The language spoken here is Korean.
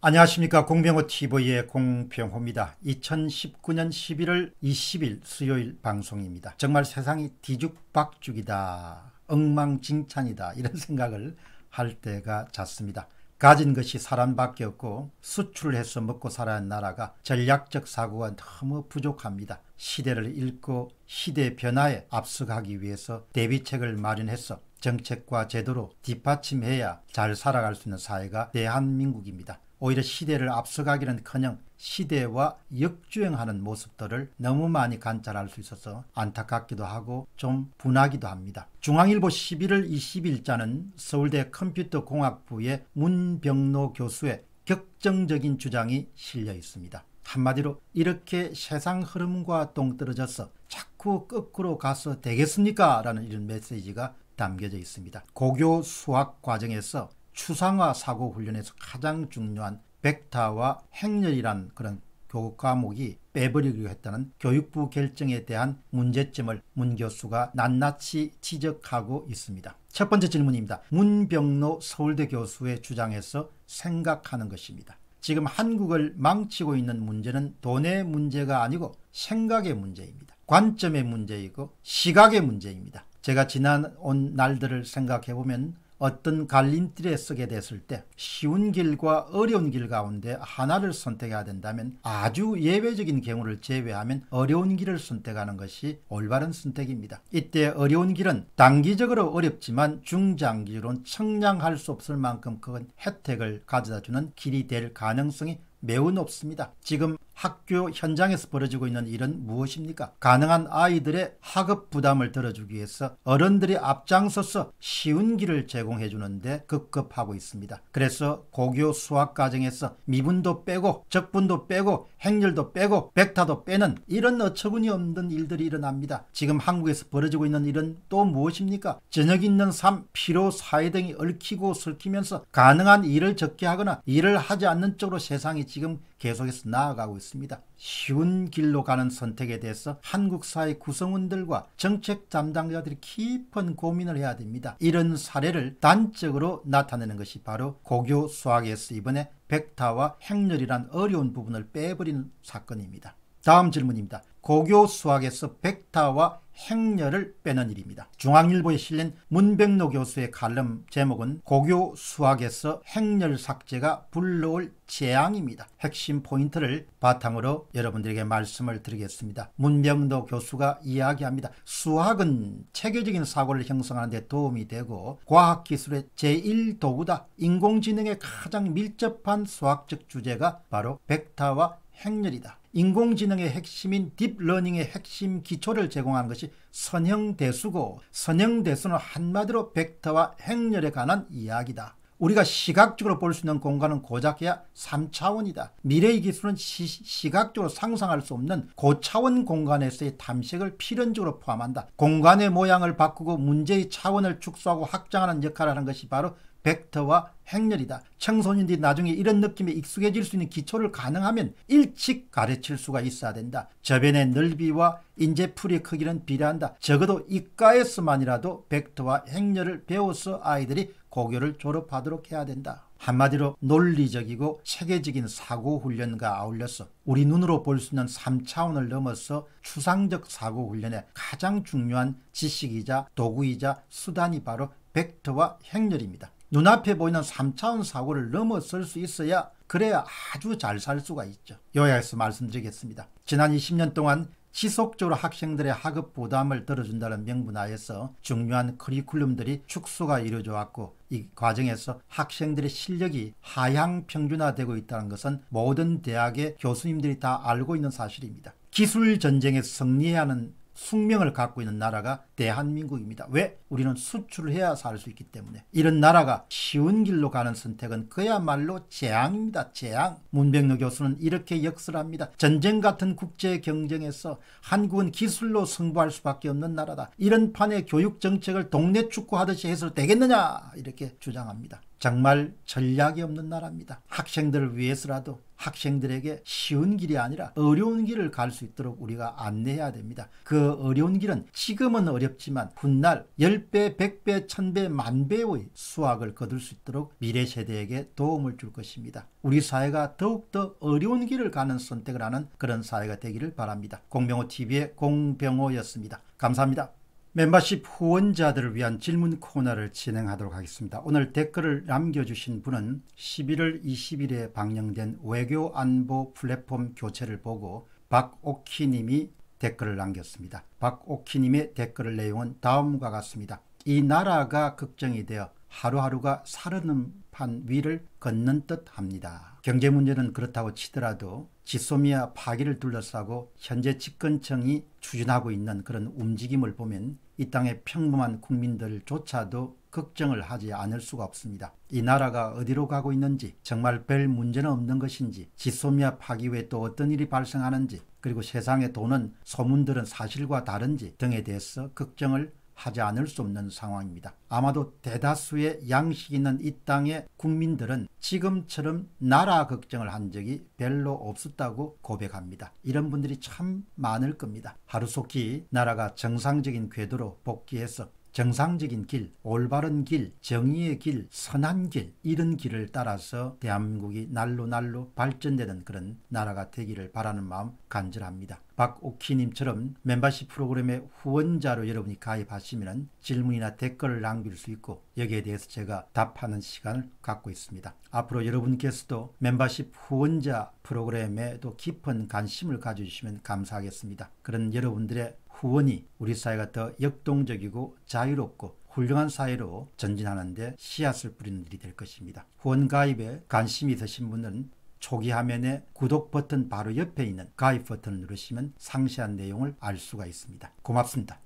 안녕하십니까 공병호TV의 공병호입니다. 2019년 11월 20일 수요일 방송입니다. 정말 세상이 뒤죽박죽이다. 엉망진창이다. 이런 생각을 할 때가 잦습니다. 가진 것이 사람밖에 없고 수출 해서 먹고 살아는 나라가 전략적 사고가 너무 부족합니다. 시대를 읽고 시대 변화에 앞서가기 위해서 대비책을 마련해서 정책과 제도로 뒷받침해야 잘 살아갈 수 있는 사회가 대한민국입니다. 오히려 시대를 앞서가기는커녕 시대와 역주행하는 모습들을 너무 많이 관찰할 수 있어서 안타깝기도 하고 좀 분하기도 합니다. 중앙일보 11월 20일자는 서울대 컴퓨터공학부의 문병노 교수의 격정적인 주장이 실려 있습니다. 한마디로 이렇게 세상 흐름과 동떨어져서 자꾸 거꾸로 가서 되겠습니까? 라는 이런 메시지가 담겨져 있습니다. 고교 수학 과정에서 추상화 사고 훈련에서 가장 중요한 벡타와 행렬이란 그런 교과목이 빼버리기로 했다는 교육부 결정에 대한 문제점을 문 교수가 낱낱이 지적하고 있습니다. 첫 번째 질문입니다. 문병로 서울대 교수의 주장에서 생각하는 것입니다. 지금 한국을 망치고 있는 문제는 돈의 문제가 아니고 생각의 문제입니다. 관점의 문제이고 시각의 문제입니다. 제가 지난 온 날들을 생각해보면 어떤 갈림길에 서게 됐을 때 쉬운 길과 어려운 길 가운데 하나를 선택해야 된다면 아주 예외적인 경우를 제외하면 어려운 길을 선택하는 것이 올바른 선택입니다. 이때 어려운 길은 단기적으로 어렵지만 중장기로는 청량할 수 없을 만큼 큰 혜택을 가져다주는 길이 될 가능성이 매우 높습니다. 지금 학교 현장에서 벌어지고 있는 일은 무엇입니까? 가능한 아이들의 학업 부담을 덜어주기 위해서 어른들이 앞장서서 쉬운 길을 제공해 주는데 급급하고 있습니다. 그래서 고교 수학 과정에서 미분도 빼고 적분도 빼고 행렬도 빼고 백타도 빼는 이런 어처구니 없는 일들이 일어납니다. 지금 한국에서 벌어지고 있는 일은 또 무엇입니까? 저녁 있는 삶, 피로, 사회 등이 얽히고 설키면서 가능한 일을 적게 하거나 일을 하지 않는 쪽으로 세상이 지금 계속해서 나아가고 있습니다. 있습니다. 쉬운 길로 가는 선택에 대해서 한국 사회 구성원들과 정책 담당자들이 깊은 고민을 해야 됩니다. 이런 사례를 단적으로 나타내는 것이 바로 고교 수학에서 이번에 백타와 행렬이란 어려운 부분을 빼버리 사건입니다. 다음 질문입니다. 고교 수학에서 벡타와 행렬을 빼는 일입니다. 중앙일보에 실린 문백노 교수의 칼럼 제목은 고교 수학에서 행렬 삭제가 불러올 재앙입니다. 핵심 포인트를 바탕으로 여러분들에게 말씀을 드리겠습니다. 문병도 교수가 이야기합니다. 수학은 체계적인 사고를 형성하는 데 도움이 되고 과학기술의 제1도구다. 인공지능의 가장 밀접한 수학적 주제가 바로 벡터와 행렬이다. 인공지능의 핵심인 딥러닝의 핵심 기초를 제공한 것이 선형대수고 선형대수는 한마디로 벡터와 행렬에 관한 이야기다. 우리가 시각적으로 볼 수 있는 공간은 고작해야 3차원이다. 미래의 기술은 시, 각적으로 상상할 수 없는 고차원 공간에서의 탐색을 필연적으로 포함한다. 공간의 모양을 바꾸고 문제의 차원을 축소하고 확장하는 역할을 하는 것이 바로 벡터와 행렬이다. 청소년들이 나중에 이런 느낌에 익숙해질 수 있는 기초를 가능하면 일찍 가르칠 수가 있어야 된다. 저변의 넓이와 인재풀의 크기는 비례한다. 적어도 이과에서만이라도 벡터와 행렬을 배워서 아이들이 고교를 졸업하도록 해야 된다. 한마디로 논리적이고 체계적인 사고 훈련과 아울려서 우리 눈으로 볼 수 있는 3차원을 넘어서 추상적 사고 훈련의 가장 중요한 지식이자 도구이자 수단이 바로 벡터와 행렬입니다. 눈앞에 보이는 3차원 사고를 넘어설 수 있어야 그래야 아주 잘 살 수가 있죠. 요약해서 말씀드리겠습니다. 지난 20년 동안 지속적으로 학생들의 학업 부담을 덜어준다는 명분하에서 중요한 커리큘럼들이 축소가 이루어져 왔고 이 과정에서 학생들의 실력이 하향 평준화되고 있다는 것은 모든 대학의 교수님들이 다 알고 있는 사실입니다. 기술 전쟁에 승리해야 하는 숙명을 갖고 있는 나라가 대한민국입니다. 왜? 우리는 수출을 해야 살 수 있기 때문에 이런 나라가 쉬운 길로 가는 선택은 그야말로 재앙입니다. 재앙. 문병노 교수는 이렇게 역설합니다. 전쟁 같은 국제 경쟁에서 한국은 기술로 승부할 수밖에 없는 나라다. 이런 판의 교육 정책을 동네 축구하듯이 해서 되겠느냐 이렇게 주장합니다. 정말 전략이 없는 나라입니다. 학생들을 위해서라도 학생들에게 쉬운 길이 아니라 어려운 길을 갈 수 있도록 우리가 안내해야 됩니다. 그 어려운 길은 지금은 어렵지만 훗날 10배, 100배, 1000배, 만배의 수학을 거둘 수 있도록 미래 세대에게 도움을 줄 것입니다. 우리 사회가 더욱더 어려운 길을 가는 선택을 하는 그런 사회가 되기를 바랍니다. 공병호TV의 공병호였습니다. 감사합니다. 멤버십 후원자들을 위한 질문 코너를 진행하도록 하겠습니다. 오늘 댓글을 남겨주신 분은 11월 20일에 방영된 외교 안보 플랫폼 교체를 보고 박옥희님이 댓글을 남겼습니다. 박옥희님의 댓글 내용은 다음과 같습니다. 이 나라가 걱정이 되어 하루하루가 사르는판 위를 걷는 듯 합니다. 경제 문제는 그렇다고 치더라도 지소미아 파기를 둘러싸고 현재 집권청이 추진하고 있는 그런 움직임을 보면 이 땅의 평범한 국민들조차도 걱정을 하지 않을 수가 없습니다. 이 나라가 어디로 가고 있는지 정말 별 문제는 없는 것인지 지소미아 파기 후에 또 어떤 일이 발생하는지 그리고 세상에 도는 소문들은 사실과 다른지 등에 대해서 걱정을 하지 않을 수 없는 상황입니다. 아마도 대다수의 양식 있는 이 땅의 국민들은 지금처럼 나라 걱정을 한 적이 별로 없었다고 고백합니다. 이런 분들이 참 많을 겁니다. 하루속히 나라가 정상적인 궤도로 복귀해서 정상적인 길, 올바른 길, 정의의 길, 선한 길 이런 길을 따라서 대한민국이 날로 날로 발전되는 그런 나라가 되기를 바라는 마음 간절합니다. 박옥희님처럼 멤버십 프로그램의 후원자로 여러분이 가입하시면 질문이나 댓글을 남길 수 있고 여기에 대해서 제가 답하는 시간을 갖고 있습니다. 앞으로 여러분께서도 멤버십 후원자 프로그램에 또 깊은 관심을 가져주시면 감사하겠습니다. 그런 여러분들의 후원이 우리 사회가 더 역동적이고 자유롭고 훌륭한 사회로 전진하는데 씨앗을 뿌리는 일이 될 것입니다. 후원 가입에 관심이 있으신 분은 초기 화면에 구독 버튼 바로 옆에 있는 가입 버튼을 누르시면 상세한 내용을 알 수가 있습니다. 고맙습니다.